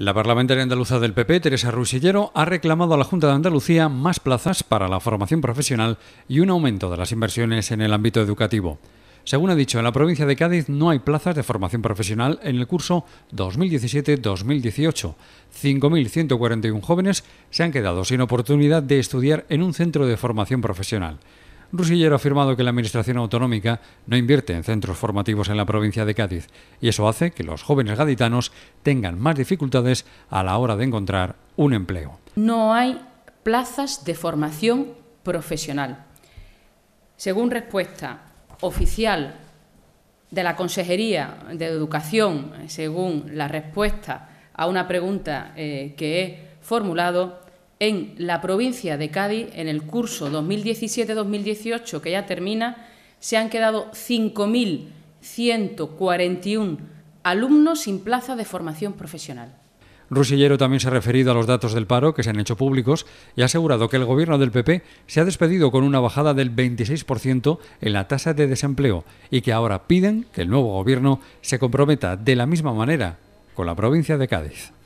La parlamentaria andaluza del PP, Teresa Rusillero, ha reclamado a la Junta de Andalucía más plazas para la formación profesional y un aumento de las inversiones en el ámbito educativo. Según ha dicho, en la provincia de Cádiz no hay plazas de formación profesional en el curso 2017-2018. 5.141 jóvenes se han quedado sin oportunidad de estudiar en un centro de formación profesional. Rusillero ha afirmado que la Administración Autonómica no invierte en centros formativos en la provincia de Cádiz y eso hace que los jóvenes gaditanos tengan más dificultades a la hora de encontrar un empleo. No hay plazas de formación profesional. Según respuesta oficial de la Consejería de Educación, según la respuesta a una pregunta eh, que he formulado, en la provincia de Cádiz, en el curso 2017-2018 que ya termina, se han quedado 5.141 alumnos sin plaza de formación profesional. Rusillero también se ha referido a los datos del paro que se han hecho públicos y ha asegurado que el gobierno del PP se ha despedido con una bajada del 26% en la tasa de desempleo y que ahora piden que el nuevo gobierno se comprometa de la misma manera con la provincia de Cádiz.